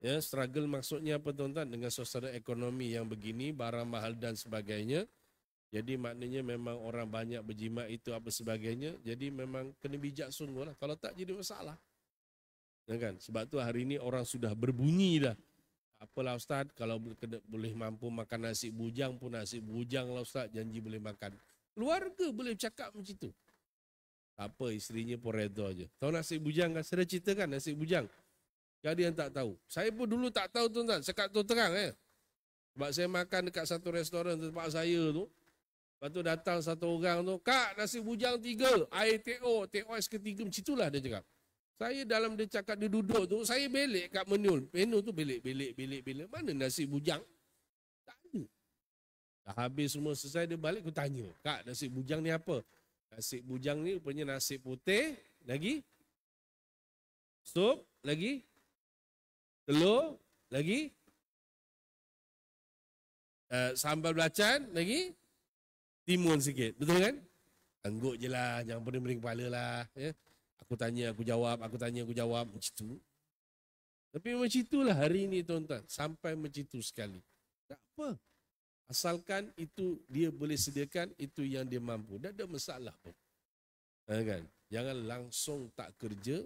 Ya, struggle maksudnya apa tuan-tuan? Dengan sosial ekonomi yang begini, barang mahal dan sebagainya. Jadi maknanya memang orang banyak berjimat itu apa sebagainya. Jadi memang kena bijak sungguh lah. Kalau tak jadi masalah. Ya kan? Sebab tu hari ini orang sudah berbunyi dah. Apalah Ustaz, kalau boleh mampu makan nasi bujang pun nasi bujang lah Ustaz. Janji boleh makan. Keluarga boleh cakap macam itu. Apa istrinya pun redha je. Tahu nasi bujang kan? Saya cerita kan nasi bujang. Jadi yang tak tahu. Saya pun dulu tak tahu tuan-tuan. Sekat tu terang eh. Sebab saya makan dekat satu restoran tempat saya tu. Lepas tu datang satu orang tu, Kak, nasi bujang tiga, air TO, TOS ketiga, macam itulah dia cakap. Saya dalam dia cakap dia duduk tu, saya belik kat menu. Menu tu belik, belik, belik, belik. Mana nasi bujang? Tak ada. Dah habis semua selesai, dia balik, aku tanya. Kak, nasi bujang ni apa? Nasi bujang ni rupanya nasi putih. Lagi? Sup? Lagi? Telur? Lagi? Uh, sambal belacan? Lagi? timun sikit. Betul kan? Angguk je lah. Jangan pernah beri kepala lah. Ya? Aku tanya, aku jawab. Aku tanya, aku jawab. Macam tu. Tapi macam tu lah hari ini tuan-tuan. Sampai macam tu sekali. Tak apa. Asalkan itu dia boleh sediakan, itu yang dia mampu. Tak ada masalah pun. Ha, kan? Jangan langsung tak kerja.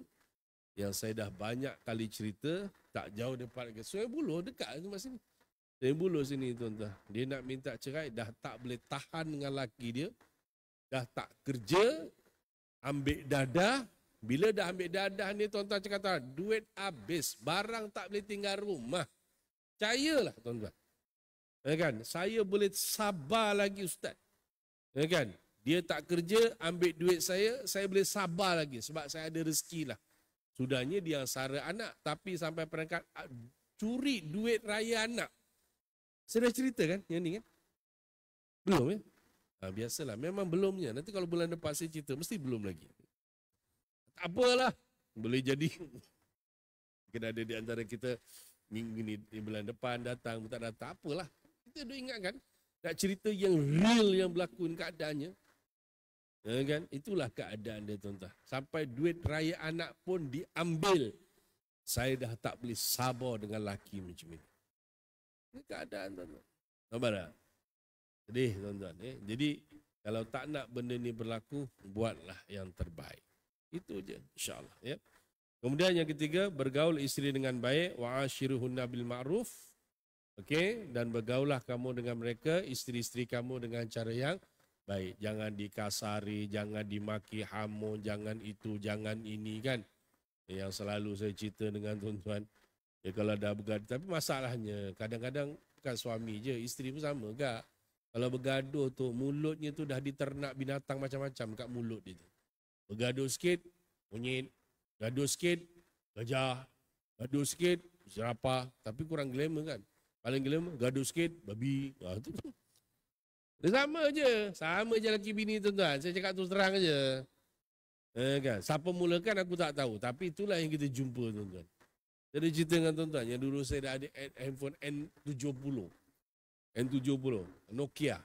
Yang saya dah banyak kali cerita, tak jauh daripada Sungai buluh dekat tu masa ni. Timbul sini tuan-tuan. Dia nak minta cerai, dah tak boleh tahan dengan laki dia. Dah tak kerja, ambil dadah. Bila dah ambil dadah ni tuan-tuan cakap, duit habis, barang tak boleh tinggal rumah. Cayalah tuan-tuan. Ya kan? Saya boleh sabar lagi ustaz. Ya kan? Dia tak kerja, ambil duit saya, saya boleh sabar lagi sebab saya ada rezeki lah. Sudahnya dia sara anak, tapi sampai peringkat ah, curi duit raya anak. Saya dah cerita kan yang ni kan? Belum ya? Ha, biasalah, memang belumnya. Nanti kalau bulan depan saya cerita, mesti belum lagi. Tak apalah. Boleh jadi. (laughs) Kena ada di antara kita minggu ni, di bulan depan datang, tak datang. Tak apalah. Kita dah ingat kan? Nak cerita yang real yang berlaku keadaannya. Ya kan? Itulah keadaan dia tuan-tuan. Sampai duit raya anak pun diambil. Saya dah tak boleh sabar dengan laki macam ini. Ini keadaan tuan-tuan. Nampak tak? Lah. Sedih tuan-tuan. Eh? Jadi kalau tak nak benda ni berlaku, buatlah yang terbaik. Itu je insyaAllah. Ya? Kemudian yang ketiga, bergaul isteri dengan baik. Wa'ashiruhunna bil ma'ruf. Okey, dan bergaulah kamu dengan mereka, isteri-isteri kamu dengan cara yang baik. Jangan dikasari, jangan dimaki hamun, jangan itu, jangan ini kan. Yang selalu saya cerita dengan tuan-tuan. Ya kalau dah bergaduh Tapi masalahnya Kadang-kadang Bukan suami je Isteri pun sama juga Kalau bergaduh tu Mulutnya tu dah diternak binatang macam-macam Kat mulut dia tu Bergaduh sikit Munyit Gaduh sikit Gajah Gaduh sikit Jerapah Tapi kurang glamour kan Paling glamour Gaduh sikit Babi ah, tu. Dia sama je Sama je lelaki bini tuan-tuan Saya cakap tu terang je eh, kan? Siapa mulakan aku tak tahu Tapi itulah yang kita jumpa tuan-tuan saya ada cerita dengan tuan-tuan yang dulu saya ada ha- handphone N70. N70, Nokia.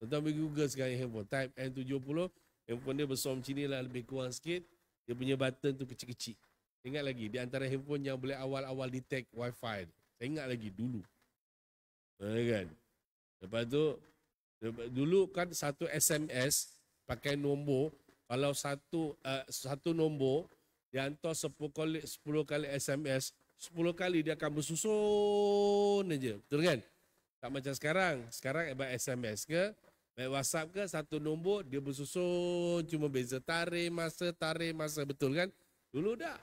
Tuan-tuan pergi Google sekarang handphone. Type N70, handphone dia besar macam ni lah, lebih kurang sikit. Dia punya button tu kecil-kecil. Ingat lagi, di antara handphone yang boleh awal-awal detect wifi. Saya ingat lagi, dulu. Eh, kan? Lepas tu, dulu kan satu SMS pakai nombor. Kalau satu uh, satu nombor, dia hantar 10 kali, 10 kali SMS, 10 kali dia akan bersusun aja. Betul kan? Tak macam sekarang. Sekarang baik SMS ke, baik WhatsApp ke, satu nombor dia bersusun. Cuma beza tarik masa, tarik masa. Betul kan? Dulu dah.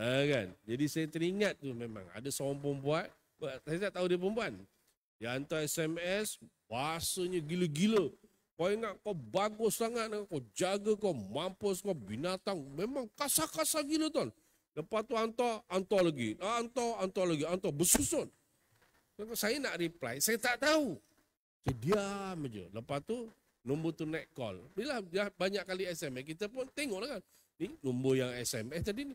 Ha, kan? Jadi saya teringat tu memang. Ada seorang perempuan. Saya tak tahu dia perempuan. Dia hantar SMS. Bahasanya gila-gila. Kau ingat kau bagus sangat. Kau jaga kau. Mampus kau. Binatang. Memang kasar-kasar gila tuan. Lepas tu hantar, hantar lagi. Ah, hantar, hantar lagi, hantar. Bersusun. Kalau saya nak reply, saya tak tahu. Saya diam je. Lepas tu, nombor tu naik call. Bila dah banyak kali SMS, kita pun tengok lah kan. Ni nombor yang SMS tadi ni.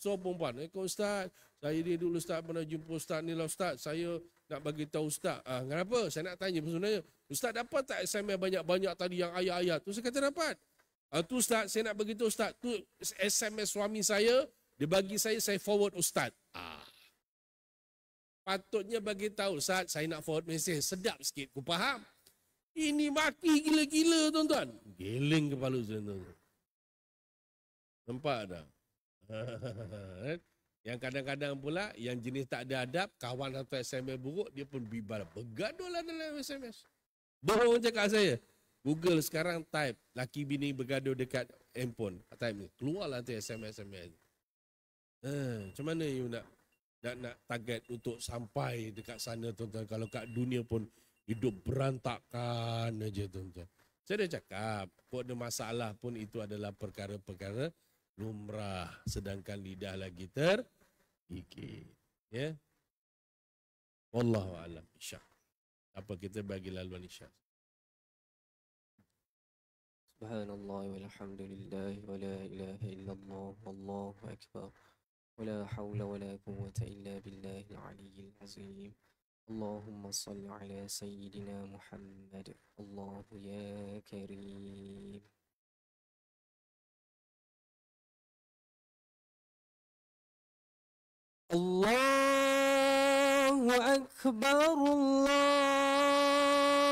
So perempuan, eh, Ustaz, saya ni dulu Ustaz pernah jumpa Ustaz ni lah Ustaz. Saya nak bagi tahu Ustaz. Ah, kenapa? Saya nak tanya sebenarnya. Ustaz dapat tak SMS banyak-banyak tadi yang ayat-ayat tu? Saya kata dapat. Ah, tu Ustaz, saya nak bagi tahu Ustaz. Tu SMS suami saya, dia bagi saya, saya forward ustaz. Ah. Patutnya bagi tahu ustaz, saya nak forward mesej. Sedap sikit, ku faham. Ini maki gila-gila tuan-tuan. Geling kepala ustaz tuan Nampak tak? (laughs) Eh? yang kadang-kadang pula, yang jenis tak ada adab, kawan atau SMS buruk, dia pun bibar. Bergaduh lah dalam SMS. Bohong cakap saya. Google sekarang type laki bini bergaduh dekat handphone. Type ni. Keluarlah tu SMS-SMS. Eh, macam mana you nak nak nak target untuk sampai dekat sana tuan-tuan kalau kat dunia pun hidup berantakan aja tuan-tuan. Saya dah cakap, pun ada masalah pun itu adalah perkara-perkara lumrah sedangkan lidah lagi ter iki Ya. Yeah? Wallahu a'lam Apa kita bagi laluan isya. Subhanallah walhamdulillah wala ilaha illallah wallahu akbar. ولا حول ولا قوة إلا بالله العلي العظيم اللهم صل على سيدنا محمد الله يا كريم الله أكبر الله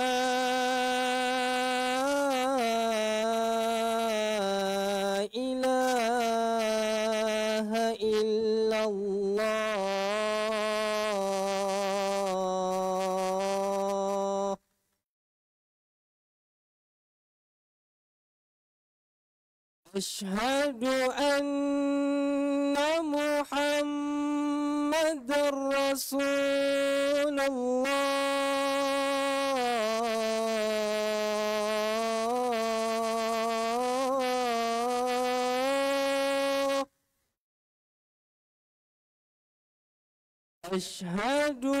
أشهد أن محمد رسول الله أشهد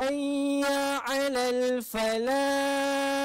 حي على الفلاح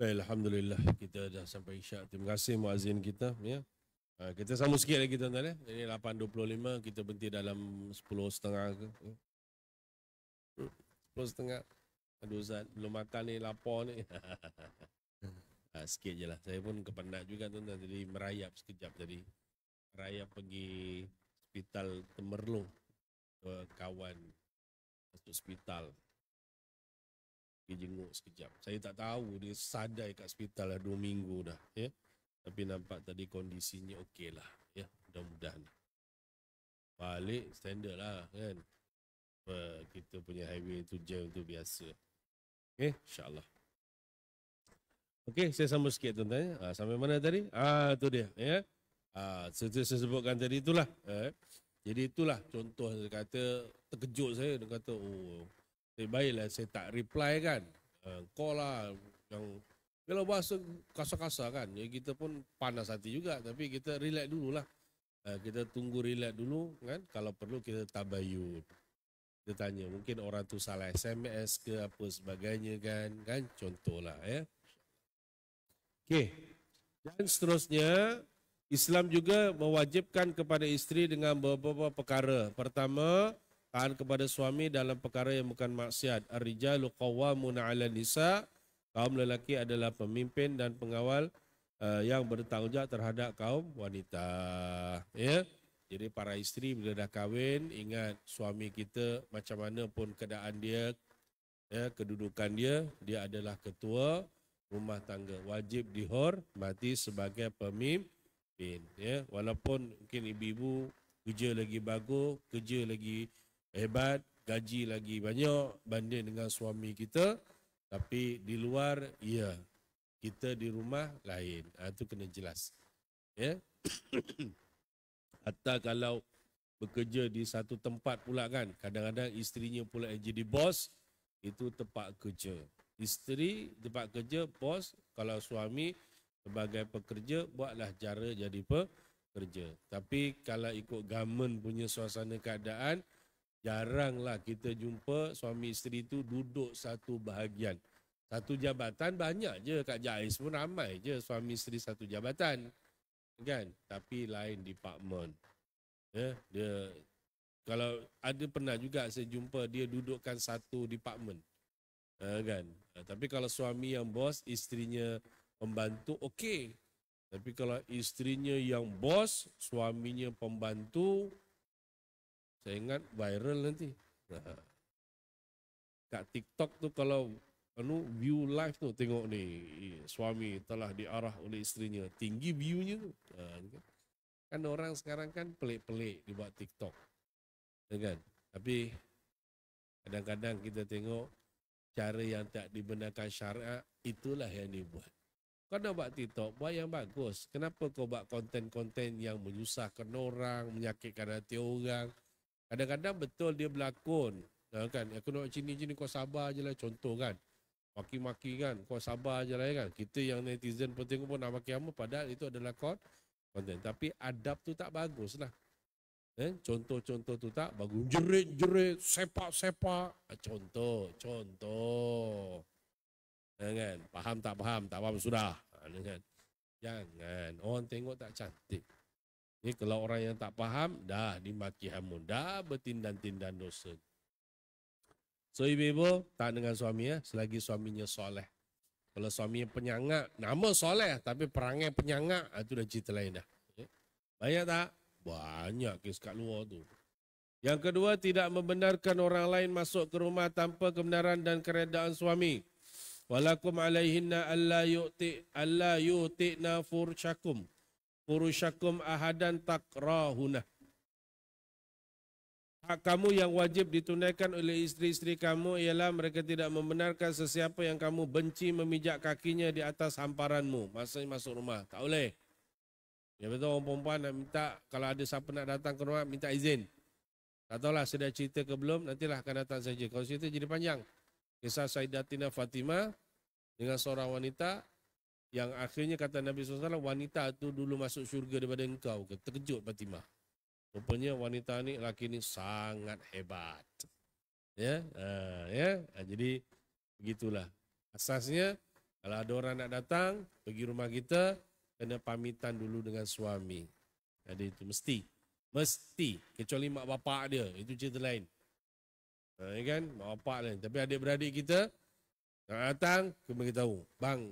Baik, Alhamdulillah kita dah sampai isyak. Terima kasih muazin kita. Ya. Ah, kita sama sikit lagi tuan-tuan. Ya. Ini 8.25, kita berhenti dalam 10.30 ke. Ya. 10.30. Aduh Ustaz, belum makan ni, lapor ni. (laughs) Ah, sikit je lah. Saya pun kepenat juga tuan-tuan. Jadi merayap sekejap tadi. Merayap pergi hospital Temerlung. kawan masuk hospital pergi jenguk sekejap. Saya tak tahu dia sadai kat hospital dah dua minggu dah. Ya? Tapi nampak tadi kondisinya okey lah. Ya? Mudah-mudahan. Balik standard lah kan. kita punya highway tu jam tu biasa. Okay, insyaAllah. Okay, saya sama sikit tuan-tuan. Ya? Ah, sampai mana tadi? Ah, tu dia. Ya? Ah, uh, seperti saya sebutkan tadi itulah. Eh? Jadi itulah contoh saya kata terkejut saya. Dia kata, oh, Eh, baiklah saya tak reply kan. Uh, call lah yang kalau bahasa kasar-kasar kan. Ya, kita pun panas hati juga tapi kita relax dululah. Uh, kita tunggu relax dulu kan. Kalau perlu kita tabayun. Kita tanya mungkin orang tu salah SMS ke apa sebagainya kan. Kan contohlah ya. Okey. Dan seterusnya Islam juga mewajibkan kepada isteri dengan beberapa perkara. Pertama, taat kepada suami dalam perkara yang bukan maksiat. Ar-rijalu qawwamun 'ala nisa. Kaum lelaki adalah pemimpin dan pengawal uh, yang bertanggungjawab terhadap kaum wanita. Ya. Yeah? Jadi para isteri bila dah kahwin, ingat suami kita macam mana pun keadaan dia, ya, yeah, kedudukan dia, dia adalah ketua rumah tangga. Wajib dihormati sebagai pemimpin. Ya. Yeah? Walaupun mungkin ibu-ibu kerja lagi bagus, kerja lagi hebat, gaji lagi banyak banding dengan suami kita. Tapi di luar, ya. Kita di rumah, lain. Itu ha, kena jelas. Ya? (coughs) Atau kalau bekerja di satu tempat pula kan, kadang-kadang isterinya pula yang jadi bos, itu tempat kerja. Isteri tempat kerja, bos, kalau suami sebagai pekerja, buatlah jara jadi pekerja. Tapi kalau ikut government punya suasana keadaan, Jaranglah kita jumpa suami isteri tu duduk satu bahagian. Satu jabatan banyak je. Kak Jais pun ramai je suami isteri satu jabatan. Kan? Tapi lain department. Eh, dia kalau ada pernah juga saya jumpa dia dudukkan satu department. Eh, kan? Eh, tapi kalau suami yang bos, isterinya pembantu, okey. Tapi kalau isterinya yang bos, suaminya pembantu, saya ingat viral nanti. (laughs) kak TikTok tu kalau anu view live tu tengok ni suami telah diarah oleh istrinya tinggi viewnya tu. Ha, kan. kan orang sekarang kan pelik-pelik dibuat TikTok kan tapi kadang-kadang kita tengok cara yang tak dibenarkan syarak itulah yang dibuat kau nak buat TikTok buat yang bagus kenapa kau buat konten-konten yang menyusahkan orang menyakitkan hati orang Kadang-kadang betul dia berlakon. Uh, kan? Aku nak macam ni, macam ni kau sabar je lah. Contoh kan. Maki-maki kan. Kau sabar je lah ya, kan. Kita yang netizen pun tengok pun nak maki apa. Padahal itu adalah konten. Tapi adab tu tak bagus lah. Eh? Contoh-contoh tu tak bagus. Jerit-jerit. Sepak-sepak. Ah, contoh. Contoh. Eh, kan? Faham tak faham? Tak faham sudah. Eh, kan? Jangan. Orang tengok tak cantik. Ini kalau orang yang tak faham, dah dimaki hamun. Dah bertindan-tindan dosa. So ibu-ibu, tak dengan suami ya. Selagi suaminya soleh. Kalau suami yang penyangak, nama soleh. Tapi perangai penyangak, ah, itu dah cerita lain dah. Eh, banyak tak? Banyak kes kat luar tu. Yang kedua, tidak membenarkan orang lain masuk ke rumah tanpa kebenaran dan keredaan suami. Walakum alaihinna alla yu'ti alla yu'ti nafur syakum furushakum ahadan takrahuna. Hak kamu yang wajib ditunaikan oleh istri-istri kamu ialah mereka tidak membenarkan sesiapa yang kamu benci memijak kakinya di atas hamparanmu. Masa masuk rumah, tak boleh. Ya betul orang perempuan nak minta kalau ada siapa nak datang ke rumah minta izin. Tak tahulah sudah cerita ke belum, nantilah akan datang saja. Kalau cerita jadi panjang. Kisah Saidatina Fatima dengan seorang wanita yang akhirnya kata Nabi SAW wanita tu dulu masuk syurga daripada engkau ke terkejut Fatimah rupanya wanita ni laki ni sangat hebat ya ha, ya ha, jadi begitulah asasnya kalau ada orang nak datang pergi rumah kita kena pamitan dulu dengan suami jadi itu mesti mesti kecuali mak bapak dia itu cerita lain ha, ya kan mak bapak lain tapi adik beradik kita nak datang kena beritahu bang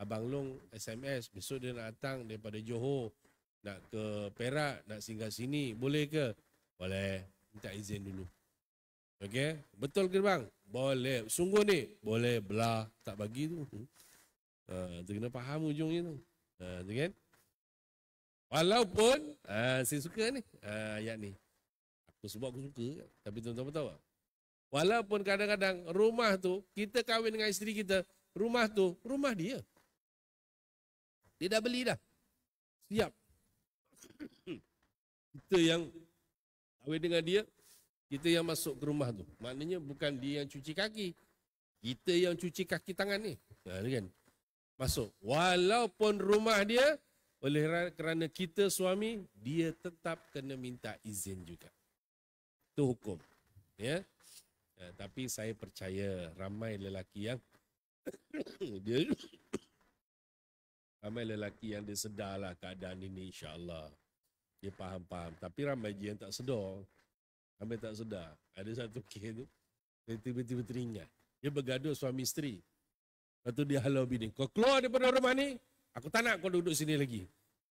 Abang Long SMS besok dia nak datang daripada Johor nak ke Perak nak singgah sini boleh ke boleh minta izin dulu okey betul ke bang boleh sungguh ni boleh bela tak bagi tu ha uh, tu kena faham ujung tu ha tu kan walaupun ha saya suka ni ha ayat ni aku sebab aku suka kan. tapi tuan-tuan tahu tak walaupun kadang-kadang rumah tu kita kahwin dengan isteri kita rumah tu rumah dia dia dah beli dah. Siap. (coughs) kita yang kahwin dengan dia, kita yang masuk ke rumah tu. Maknanya bukan dia yang cuci kaki. Kita yang cuci kaki tangan ni. Ha, kan? Masuk. Walaupun rumah dia, oleh kerana kita suami, dia tetap kena minta izin juga. Itu hukum. Ya? Ya, tapi saya percaya ramai lelaki yang (coughs) dia Ramai lelaki yang dia sedarlah keadaan ini insyaAllah. Dia faham-faham. Tapi ramai je yang tak sedar. Ramai tak sedar. Ada satu (laughs) kes tu. Dia tiba-tiba teringat. Dia bergaduh suami isteri. Lepas tu dia halau bini. Kau keluar daripada rumah ni. Aku tak nak kau duduk sini lagi.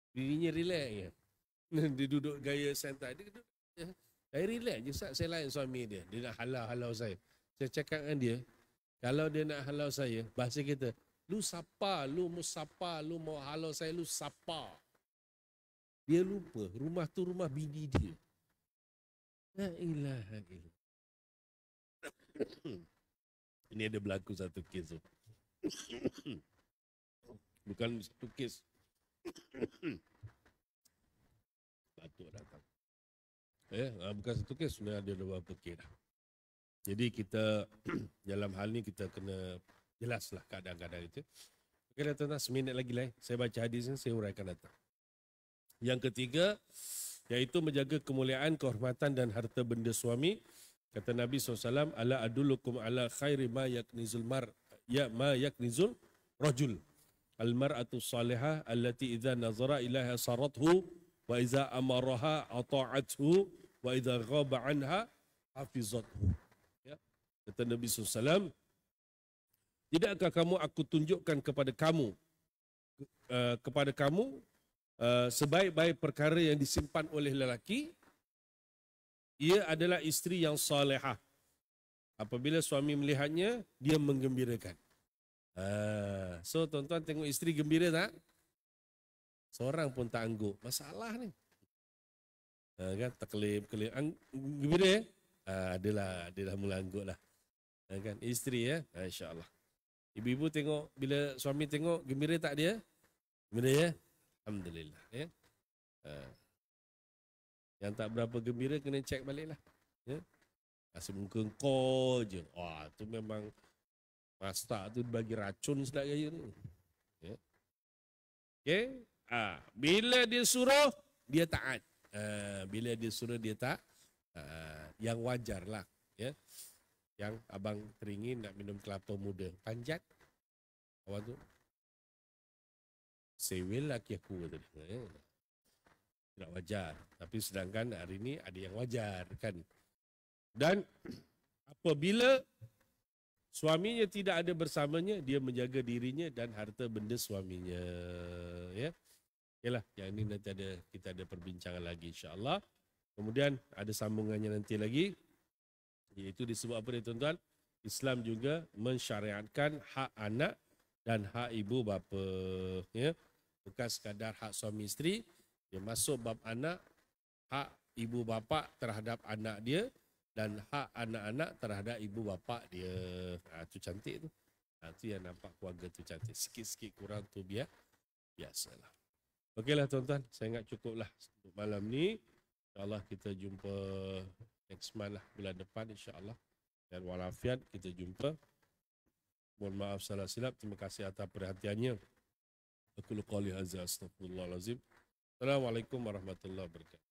Bininya relax ya. (laughs) Dia duduk gaya santai. Dia duduk. Saya relax je. Saya lain suami dia. Dia nak halau-halau saya. Saya cakap dengan dia. Kalau dia nak halau saya. Bahasa kita. Lu sapa, lu mau sapa, lu mau halo saya, lu sapa. Dia lupa, rumah tu rumah bini dia. La ilaha illallah. (coughs) Ini ada berlaku satu kes (coughs) Bukan satu kes. Batu (coughs) datang. Eh, ah, bukan satu kes, sebenarnya ada beberapa kes. Jadi kita dalam hal ini kita kena Jelaslah keadaan-keadaan itu. Okey, datang-datang. Seminit lagi lah. Eh. Saya baca hadis ini, saya uraikan datang. Yang ketiga, iaitu menjaga kemuliaan, kehormatan dan harta benda suami. Kata Nabi SAW, Ala adulukum ala khairi ma yaknizul mar, ya ma yaknizul rajul. Al-mar'atu salihah alati idha nazara ilaha sarathu wa idha amaraha ata'athu wa idha ghaba anha hafizathu. Ya. Kata Nabi saw. Tidakkah kamu aku tunjukkan kepada kamu uh, kepada kamu uh, sebaik-baik perkara yang disimpan oleh lelaki ia adalah isteri yang salehah. Apabila suami melihatnya, dia menggembirakan. Uh, so, tuan-tuan tengok isteri gembira tak? Seorang pun tak angguk. Masalah ni. Uh, kan? Terkelip, kelip. Ang- gembira ya? Uh, adalah, adalah mula angguk lah. Uh, kan? Isteri ya? Uh, InsyaAllah. Ibu-ibu tengok bila suami tengok gembira tak dia? Gembira ya? Alhamdulillah. Ya? Ha. Yang tak berapa gembira kena cek baliklah. Ya? Rasa muka kau je. Wah, tu memang master tu bagi racun sedap gaya ni. Ya? Okay? Ha. Bila dia suruh, dia taat. Ha. Bila dia suruh, dia tak. Ha. Yang wajarlah. Ya? yang abang teringin nak minum kelapa muda. Panjat. Awak tu. Sewil lagi aku kata dia. Eh. wajar. Tapi sedangkan hari ini ada yang wajar kan. Dan (clears throat) apabila suaminya tidak ada bersamanya, dia menjaga dirinya dan harta benda suaminya. Ya. Yalah, yang ini nanti ada kita ada perbincangan lagi Insyaallah. Kemudian ada sambungannya nanti lagi. Itu disebut apa dia tuan-tuan? Islam juga mensyariatkan hak anak dan hak ibu bapa. Ya? Bukan sekadar hak suami isteri. Dia masuk bab anak, hak ibu bapa terhadap anak dia dan hak anak-anak terhadap ibu bapa dia. Ha, itu cantik tu. Ha, itu yang nampak keluarga tu cantik. Sikit-sikit kurang tu biar biasalah. Okeylah tuan-tuan, saya ingat cukup lah untuk malam ni. InsyaAllah kita jumpa next month lah bulan depan insyaallah dan walafiat kita jumpa mohon maaf salah silap terima kasih atas perhatiannya aku qali hadza astaghfirullah lazim assalamualaikum warahmatullahi wabarakatuh